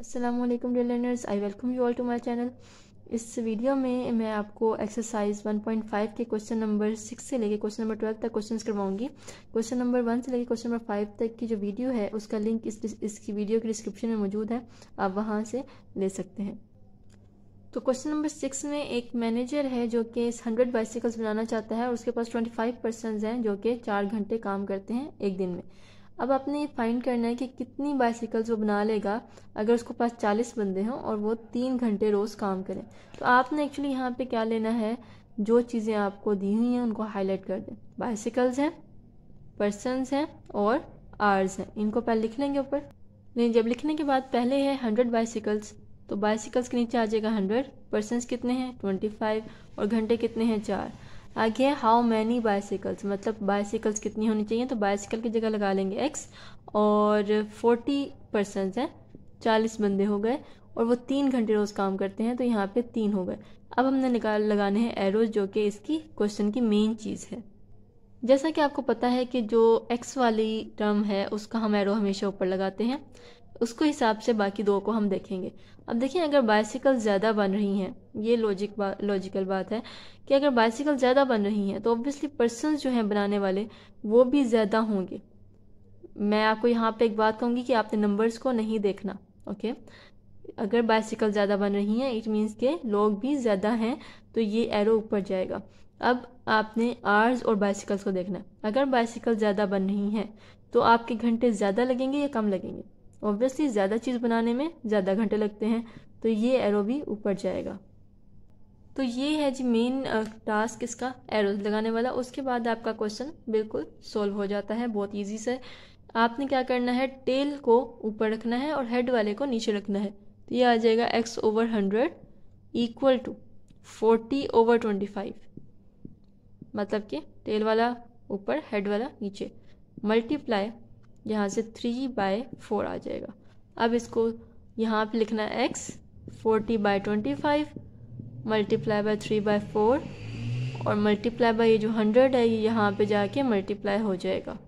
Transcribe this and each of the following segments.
Aslam dear learners I welcome you all to my channel इस वीडियो में मैं आपको एक्सरसाइज 1.5 के क्वेश्चन नंबर सिक्स से लेके क्वेश्चन नंबर ट्वेल्व तक क्वेश्चन करवाऊंगी क्वेश्चन नंबर वन से लेके क्वेश्चन नंबर फाइव तक की जो वीडियो है उसका लिंक इस इसकी वीडियो के डिस्क्रिप्शन में मौजूद है आप वहाँ से ले सकते हैं तो क्वेश्चन नंबर सिक्स में एक मैनेजर है जो कि हंड्रेड बाइसिकल्स बनाना चाहता है और उसके पास ट्वेंटी फाइव पर्सन हैं जो कि चार घंटे काम करते हैं एक दिन में अब आपने ये फाइंड करना है कि कितनी बाइसिकल्स वो बना लेगा अगर उसके पास चालीस बंदे हों और वो तीन घंटे रोज़ काम करें तो आपने एक्चुअली यहाँ पे क्या लेना है जो चीज़ें आपको दी हुई हैं उनको हाईलाइट कर दें बाइसिकल्स हैं पर्सनस हैं और आर्स हैं इनको पहले लिख लेंगे ऊपर नहीं जब लिखने के बाद पहले है हंड्रेड बाइसिकल्स तो बाइसिकल्स के नीचे आ जाएगा हंड्रेड पर्सनस कितने हैं ट्वेंटी फाइव और घंटे कितने हैं चार आगे हाउ मैनी बाइसिकल्स मतलब बाइसिकल्स कितनी होनी चाहिए तो बाइसिकल की जगह लगा लेंगे एक्स और फोर्टी पर्सन हैं चालीस बंदे हो गए और वो तीन घंटे रोज़ काम करते हैं तो यहाँ पे तीन हो गए अब हमने निकाल लगाने हैं एरोज जो कि इसकी क्वेश्चन की मेन चीज़ है जैसा कि आपको पता है कि जो एक्स वाली टर्म है उसका हम एरो हमेशा ऊपर लगाते हैं उसको हिसाब से बाकी दो को हम देखेंगे अब देखिए अगर बाइसिकल ज़्यादा बन रही हैं ये लॉजिक बा, लॉजिकल बात है कि अगर बाइसिकल ज़्यादा बन रही हैं तो ऑब्वियसली पर्सन जो हैं बनाने वाले वो भी ज़्यादा होंगे मैं आपको यहाँ पे एक बात कहूँगी कि आपने नंबर्स को नहीं देखना ओके अगर बाइसिकल ज़्यादा बन रही हैं इट मीन्स के लोग भी ज़्यादा हैं तो ये एरो ऊपर जाएगा अब आपने आर्स और बाइसिकल्स को देखना है अगर बाइसिकल ज़्यादा बन रही हैं तो आपके घंटे ज़्यादा लगेंगे या कम लगेंगे ऑब्वियसली ज़्यादा चीज़ बनाने में ज़्यादा घंटे लगते हैं तो ये एरो भी ऊपर जाएगा तो ये है जी मेन टास्क इसका एरो लगाने वाला उसके बाद आपका क्वेश्चन बिल्कुल सॉल्व हो जाता है बहुत ईजी से आपने क्या करना है टेल को ऊपर रखना है और हेड वाले को नीचे रखना है तो ये आ जाएगा X over hundred equal to forty over twenty five मतलब कि टेल वाला ऊपर हेड वाला नीचे मल्टीप्लाई यहाँ से थ्री बाय फोर आ जाएगा अब इसको यहाँ पे लिखना है X forty by twenty five multiply by three by four और मल्टीप्लाई बाय ये जो हंड्रेड है ये यहाँ पे जाके मल्टीप्लाई हो जाएगा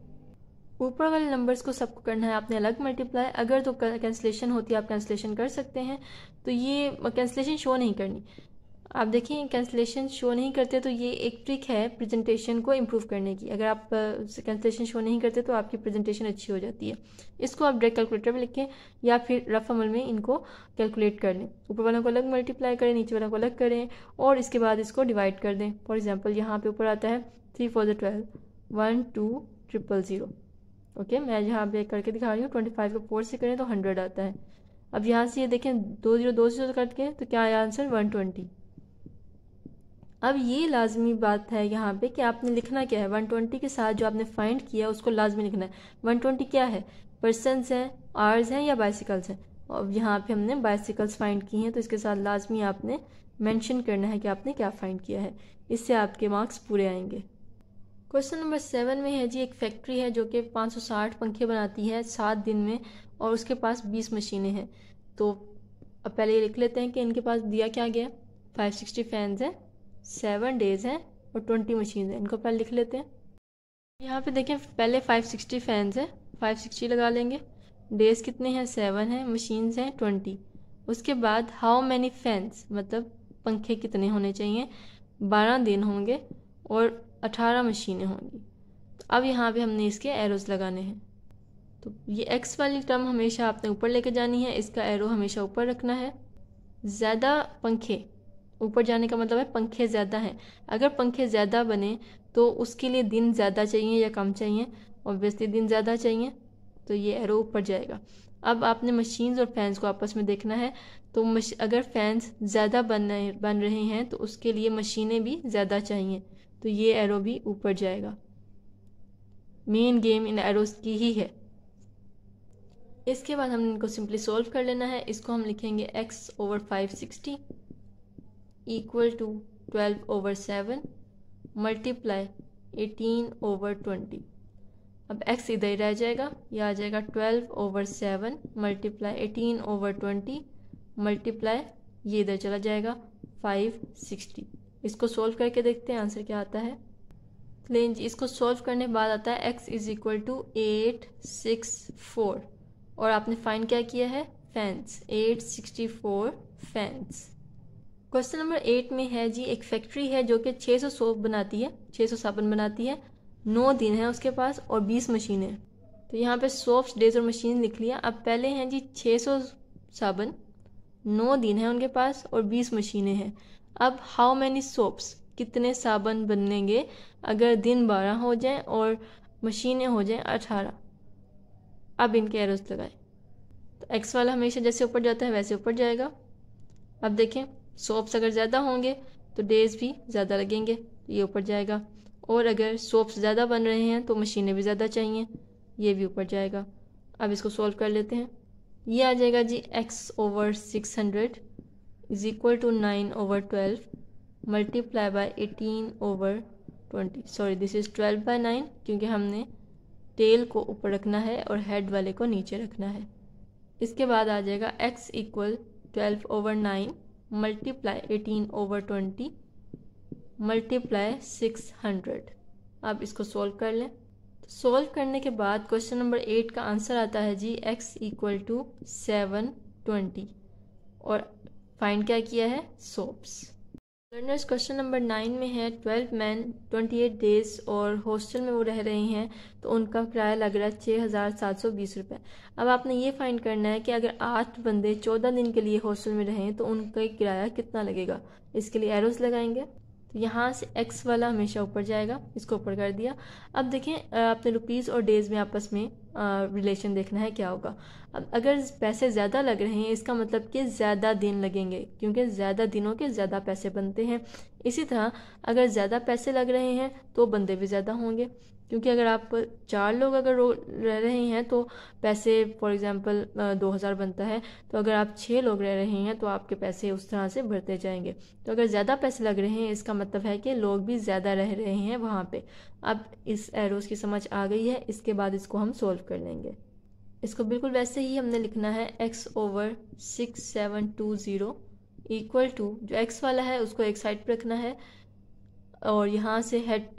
ऊपर वाले नंबर्स को सबको करना है आपने अलग मल्टीप्लाई अगर तो कैंसिलेशन होती है आप कैंसिलेशन कर सकते हैं तो ये कैंसिलेशन शो नहीं करनी आप देखें कैंसलेशन शो नहीं करते तो ये एक ट्रिक है प्रेजेंटेशन को इम्प्रूव करने की अगर आप कैंसलेशन शो नहीं करते तो आपकी प्रेजेंटेशन अच्छी हो जाती है इसको आप डायरेक्ट कैलकुलेटर में लिखें या फिर रफ अमल में इनको कैलकुलेट कर लें ऊपर वालों को अलग मल्टीप्लाई करें नीचे वालों को अलग करें और इसके बाद इसको डिवाइड कर दें फॉर एग्जाम्पल यहाँ पर ऊपर आता है थ्री फोर जो twelve one two triple zero okay मैं यहाँ पे करके दिखा रही हूँ ट्वेंटी फाइव को फोर से करें तो हंड्रेड आता है अब यहाँ से ये देखें दो जीरो दो जीरो करके तो क्या आया आंसर वन ट्वेंटी अब ये लाजमी बात है यहाँ पे कि आपने लिखना क्या है 120 के साथ जो आपने फाइंड किया उसको लाजमी लिखना है 120 क्या है पर्सनस हैं आर्स हैं या बाइसिकल्स हैं और यहाँ पे हमने बाइसिकल्स फाइंड की हैं तो इसके साथ लाजमी आपने मेंशन करना है कि आपने क्या फाइंड किया है इससे आपके मार्क्स पूरे आएंगे क्वेश्चन नंबर सेवन में है जी एक फैक्ट्री है जो कि साठ पंखे बनाती है सात दिन में और उसके पास बीस मशीनें हैं तो अब पहले ये लिख लेते हैं कि इनके पास दिया क्या गया फाइव सिक्सटी फैंस हैं सेवन डेज हैं और ट्वेंटी मशीन हैं इनको पहले लिख लेते हैं यहाँ पे देखें पहले फाइव सिक्सटी फैंस हैं फाइव सिक्सटी लगा लेंगे डेज कितने हैं सेवन हैं मशीन हैं ट्वेंटी उसके बाद हाउ मैनी फैंस मतलब पंखे कितने होने चाहिए बारह दिन होंगे और अठारह मशीनें होंगी तो अब यहाँ पे हमने इसके एरोज़ लगाने हैं तो ये एक्स वाली टर्म हमेशा आपने ऊपर लेके जानी है इसका एरो हमेशा ऊपर रखना है ज़्यादा पंखे ऊपर जाने का मतलब है पंखे ज़्यादा हैं अगर पंखे ज़्यादा बने तो उसके लिए दिन ज़्यादा चाहिए या कम चाहिए ऑब्वियसली दिन ज़्यादा चाहिए तो ये एरो ऊपर जाएगा अब आपने मशीन्स और फैंस को आपस में देखना है तो अगर फैंस ज़्यादा बन बन रहे हैं तो उसके लिए मशीनें भी ज़्यादा चाहिए तो ये एरो भी ऊपर जाएगा मेन गेम इन एरोस की ही है इसके बाद हमने इनको सिंपली सॉल्व कर लेना है इसको हम लिखेंगे X over five sixty equal to twelve over seven multiply eighteen over twenty अब x इधर ही रह जाएगा यह आ जाएगा twelve over seven multiply eighteen over twenty multiply ये इधर चला जाएगा फाइव सिक्सटी इसको सोल्व करके देखते हैं आंसर क्या आता है लेकिन इसको सोल्व करने के बाद आता है x is equal to eight six four और आपने फाइन क्या किया है fans eight sixty four fans question number eight में है जी एक फैक्ट्री है जो कि 600 सोप बनाती है 600 साबुन बनाती है नौ दिन है उसके पास और बीस मशीन है तो यहाँ पे सोप्स डेज और मशीन लिख लिया अब पहले हैं जी 600 साबुन नौ दिन है उनके पास और बीस मशीनें हैं अब हाउ मैनी सोप्स कितने साबुन बनेंगे अगर दिन बारह हो जाए और मशीनें हो जाएँ अठारह अब इनके एरोस लगाए तो एक्स वाला हमेशा जैसे ऊपर जाता है वैसे ऊपर जाएगा अब देखें सोप्स अगर ज़्यादा होंगे तो डेज भी ज़्यादा लगेंगे ये ऊपर जाएगा और अगर सोप्स ज़्यादा बन रहे हैं तो मशीनें भी ज़्यादा चाहिए ये भी ऊपर जाएगा अब इसको सॉल्व कर लेते हैं ये आ जाएगा जी X over six hundred is equal to nine over twelve multiply by eighteen over twenty sorry this is twelve by nine क्योंकि हमने टेल को ऊपर रखना है और हेड वाले को नीचे रखना है इसके बाद आ जाएगा X equal twelve over nine multiply eighteen over twenty multiply six hundred आप इसको सोल्व कर लें सोल्व तो करने के बाद क्वेश्चन नंबर एट का आंसर आता है जी X equal to seven twenty और फाइंड क्या किया है सोप्स लर्नर्स क्वेश्चन नंबर नाइन में है twelve man twenty eight days और हॉस्टल में वो रह रहे हैं तो उनका किराया लग रहा है छः हज़ार सात सौ बीस रुपये अब आपने ये फाइंड करना है कि अगर आठ बंदे चौदह दिन के लिए हॉस्टल में रहें तो उनका किराया कितना लगेगा इसके लिए एरोस लगाएंगे तो यहाँ से एक्स वाला हमेशा ऊपर जाएगा इसको ऊपर कर दिया अब देखें आपने रुपीज़ और डेज़ में आपस में रिलेशन देखना है क्या होगा अब अगर पैसे ज़्यादा लग रहे हैं इसका मतलब कि ज़्यादा दिन लगेंगे क्योंकि ज़्यादा दिनों के ज़्यादा पैसे बनते हैं इसी तरह अगर ज़्यादा पैसे लग रहे हैं तो बंदे भी ज़्यादा होंगे क्योंकि अगर आप चार लोग अगर रह रहे हैं तो पैसे फॉर एग्ज़ाम्पल दो हज़ार बनता है तो अगर आप छः लोग रह रहे हैं तो आपके पैसे उस तरह से बढ़ते जाएंगे तो अगर ज़्यादा पैसे लग रहे हैं इसका मतलब है कि लोग भी ज़्यादा रह रहे हैं वहाँ पे अब इस एरोज़ की समझ आ गई है इसके बाद इसको हम सोल्व कर लेंगे इसको बिल्कुल वैसे ही हमने लिखना है X over six seven two zero equal to जो एक्स वाला है उसको एक साइड पर रखना है और यहाँ से हेड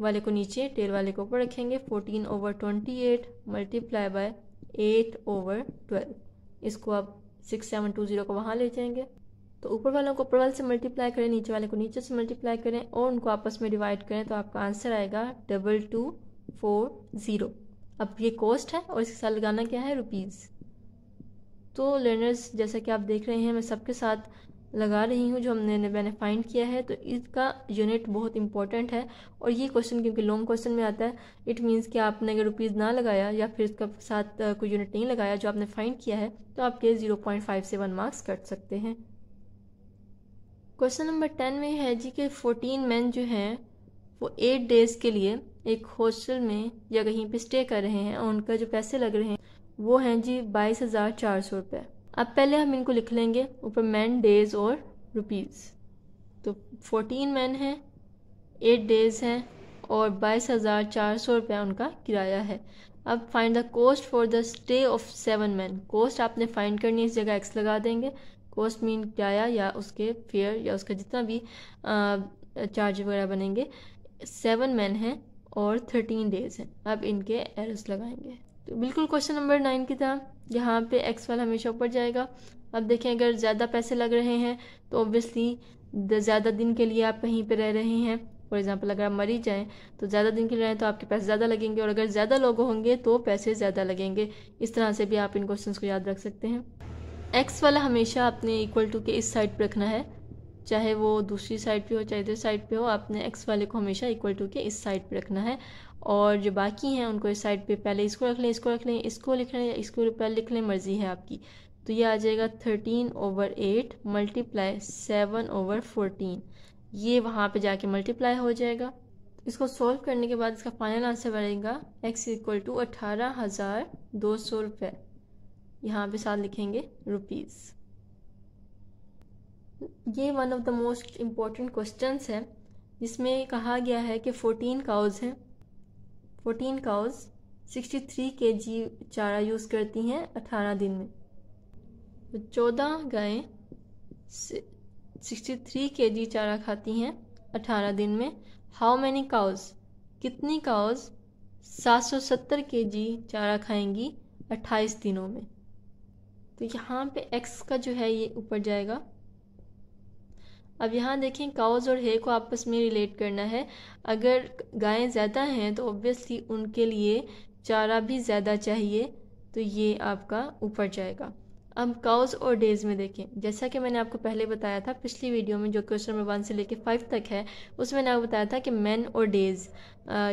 वाले को नीचे टेल वाले को ऊपर रखेंगे fourteen over twenty eight multiply by eight over twelve इसको आप सिक्स सेवन टू ज़ीरो को वहाँ ले जाएंगे तो ऊपर वालों को ऊपर वाले से मल्टीप्लाई करें नीचे वाले को नीचे से मल्टीप्लाई करें और उनको आपस में डिवाइड करें तो आपका आंसर आएगा डबल टू फोर ज़ीरो अब ये कॉस्ट है और इसके साथ लगाना क्या है रुपीज़ तो लर्नर्स जैसा कि आप देख रहे हैं मैं सबके साथ लगा रही हूँ जो हमने मैंने फाइंड किया है तो इसका यूनिट बहुत इंपॉर्टेंट है और ये क्वेश्चन क्योंकि लॉन्ग क्वेश्चन में आता है इट मीन्स कि आपने अगर रुपीज़ ना लगाया या फिर इसका साथ कोई यूनिट नहीं लगाया जो आपने फाइंड किया है तो आपके zero point five seven marks cut सकते हैं क्वेश्चन नंबर टेन में है जी के फोर्टीन मैन जो हैं वो एट डेज के लिए एक हॉस्टल में या कहीं पे स्टे कर रहे हैं और उनका जो पैसे लग रहे हैं वो हैं जी बाईस हज़ार चार सौ रुपये अब पहले हम इनको लिख लेंगे ऊपर मैन डेज और रुपीज़ तो फोर्टीन मैन हैं एट डेज हैं और बाईस हज़ार चार सौ रुपया उनका किराया है अब find the cost for the stay of seven man cost आपने फाइंड करनी है इस जगह एक्स लगा देंगे कॉस्ट मीन किराया या उसके फेयर या उसका जितना भी चार्ज वगैरह बनेंगे सेवन मैन हैं और थर्टीन डेज हैं अब इनके एरर्स लगाएंगे तो बिल्कुल क्वेश्चन नंबर नाइन की तरह यहाँ पे एक्स वाला हमेशा ऊपर जाएगा अब देखें अगर ज़्यादा पैसे लग रहे हैं तो ऑब्वियसली ज़्यादा दिन के लिए आप कहीं पे रह रहे हैं फॉर एग्ज़ाम्पल अगर आप मरी जाएँ तो ज़्यादा दिन के लिए रहें तो आपके पैसे ज़्यादा लगेंगे और अगर ज़्यादा लोग होंगे तो पैसे ज़्यादा लगेंगे इस तरह से भी आप इन क्वेश्चन को याद रख सकते हैं एक्स वाला हमेशा आपने इक्वल टू के इस साइड पर रखना है चाहे वो दूसरी साइड पे हो चाहे इधर साइड पे हो आपने एक्स वाले को हमेशा इक्वल टू के इस साइड पे रखना है और जो बाकी हैं उनको इस साइड पे पहले इसको रख लें इसको रख लें इसको लिख लें या इसको पहले लिख लें मर्ज़ी है आपकी तो ये आ जाएगा thirteen over eight multiply seven over fourteen ये वहाँ पे जाके मल्टीप्लाई हो जाएगा इसको सॉल्व करने के बाद इसका फाइनल आंसर बनेगा एक्स इक्वल टू अठारह हज़ार दो सौ रुपये यहाँ पर साथ लिखेंगे रुपीज़ ये one of the most important question है जिसमें कहा गया है कि फोर्टीन काउज हैं fourteen cows sixty three K G चारा यूज़ करती हैं अठारह दिन में तो चौदह गायें सिक्सटी थ्री के जी चारा खाती हैं अठारह दिन में हाउ मैनी काउज कितनी काउज सात सौ सत्तर के जी चारा खाएंगी अट्ठाईस दिनों में तो यहाँ पे एक्स का जो है ये ऊपर जाएगा अब यहाँ देखें काउज और हे को आपस में रिलेट करना है अगर गायें ज़्यादा हैं तो ऑब्वियसली उनके लिए चारा भी ज़्यादा चाहिए तो ये आपका ऊपर जाएगा अब काउज और डेज में देखें जैसा कि मैंने आपको पहले बताया था पिछली वीडियो में जो क्वेश्चन नंबर वन से लेकर फाइव तक है उसमें मैंने आपको बताया था कि मैन और डेज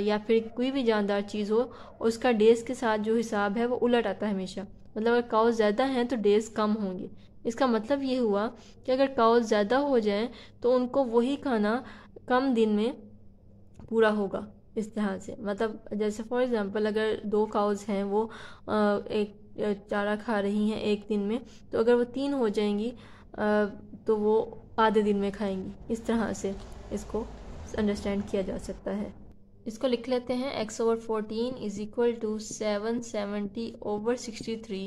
या फिर कोई भी जानदार चीज़ हो उसका डेज के साथ जो हिसाब है वो उलट आता है हमेशा मतलब अगर काउज ज़्यादा हैं तो डेज कम होंगे इसका मतलब ये हुआ कि अगर काउज ज़्यादा हो जाए तो उनको वही खाना कम दिन में पूरा होगा इस तरह से मतलब जैसे फॉर एग्ज़ाम्पल अगर दो काउज हैं वो एक चारा खा रही हैं एक दिन में तो अगर वो तीन हो जाएंगी तो वो आधे दिन में खाएंगी इस तरह से इसको अंडरस्टैंड किया जा सकता है इसको लिख लेते हैं X over fourteen is equal to seven seventy over sixty three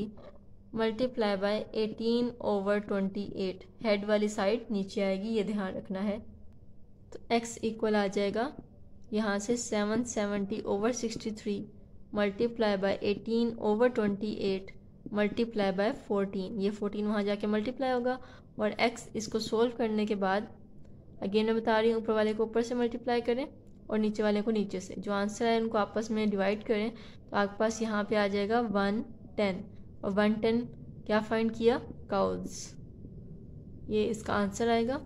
multiply by 18 over 28 head वाली साइड नीचे आएगी ये ध्यान रखना है तो x इक्वल आ जाएगा यहाँ से 770 over 63 multiply by eighteen over 28 multiply by fourteen ये 14 वहाँ जाके मल्टीप्लाई होगा और x इसको सोल्व करने के बाद अगेन मैं बता रही हूँ ऊपर वाले को ऊपर से मल्टीप्लाई करें और नीचे वाले को नीचे से जो आंसर है उनको आपस में डिवाइड करें तो आपके पास यहाँ पे आ जाएगा वन टेन और वन टेन क्या फाइंड किया काउज ये इसका आंसर आएगा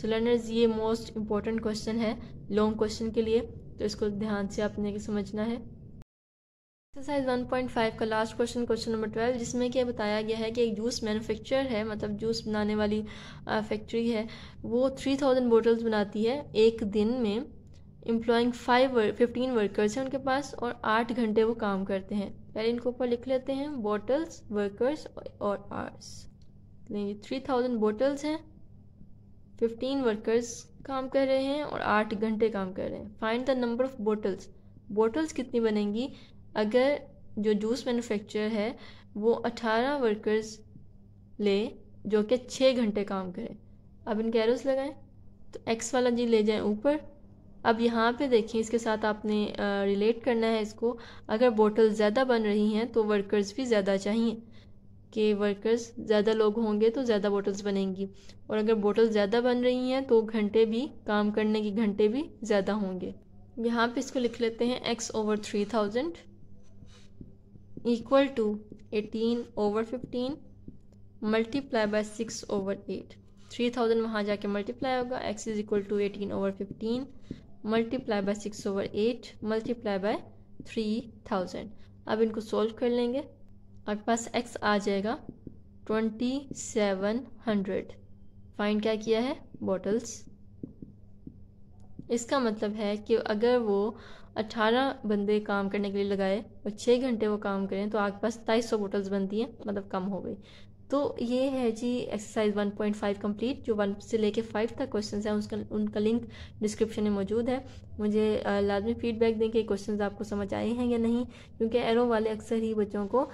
सो लर्नर्स ये मोस्ट इम्पॉर्टेंट क्वेश्चन है लॉन्ग क्वेश्चन के लिए तो इसको ध्यान से आपने समझना है एक्सरसाइज 1.5 का लास्ट क्वेश्चन क्वेश्चन नंबर 12 जिसमें क्या बताया गया है कि एक जूस मैन्युफैक्चर है मतलब जूस बनाने वाली फैक्ट्री है वो 3000 बोटल्स बनाती है एक दिन में एम्प्लॉइंग फाइव फिफ्टीन वर्कर्स हैं उनके पास और आठ घंटे वो काम करते हैं पहले इनको ऊपर लिख लेते हैं बॉटल्स वर्कर्स और आर्स थ्री थाउजेंड बॉटल्स हैं फिफ्टीन वर्कर्स काम कर रहे हैं और आठ घंटे काम कर रहे हैं find the number of bottles bottles कितनी बनेंगी अगर जो जूस मैन्युफैक्चरर है वो अठारह वर्कर्स ले जो कि छः घंटे काम करें अब इन कैरोस लगाएं तो एक्स वाला जी ले जाएं ऊपर अब यहाँ पे देखें इसके साथ आपने रिलेट करना है इसको अगर बोटल ज़्यादा बन रही हैं तो वर्कर्स भी ज़्यादा चाहिए कि वर्कर्स ज़्यादा लोग होंगे तो ज़्यादा बोटल्स बनेंगी और अगर बोटल ज़्यादा बन रही हैं तो घंटे भी काम करने के घंटे भी ज़्यादा होंगे यहाँ पे इसको लिख लेते हैं X over three thousand equal to eighteen over fifteen multiply by six over eight three thousand वहाँ जाके मल्टीप्लाई होगा X is equal to eighteen over fifteen multiply by six over eight multiply by three thousand अब इनको solve कर लेंगे आपके पास x आ जाएगा twenty seven hundred find क्या किया है बॉटल्स इसका मतलब है कि अगर वो अट्ठारह बंदे काम करने के लिए लगाए और छः घंटे वो काम करें तो आपके पास सौ बोटल्स बनती हैं मतलब कम हो गई तो ये है जी एक्सरसाइज 1.5 कंप्लीट जो वन से लेके फाइव तक क्वेश्चन हैं उसका उनका लिंक डिस्क्रिप्शन में मौजूद है मुझे लाजमी फीडबैक दें कि क्वेश्चन आपको समझ आए हैं या नहीं क्योंकि एरो वाले अक्सर ही बच्चों को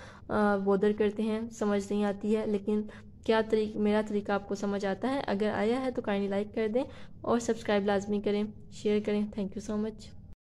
बोदर करते हैं समझ नहीं आती है लेकिन क्या तरीक मेरा तरीका आपको समझ आता है अगर आया है तो काइंडली लाइक कर दें और सब्सक्राइब लाजमी करें शेयर करें थैंक यू सो मच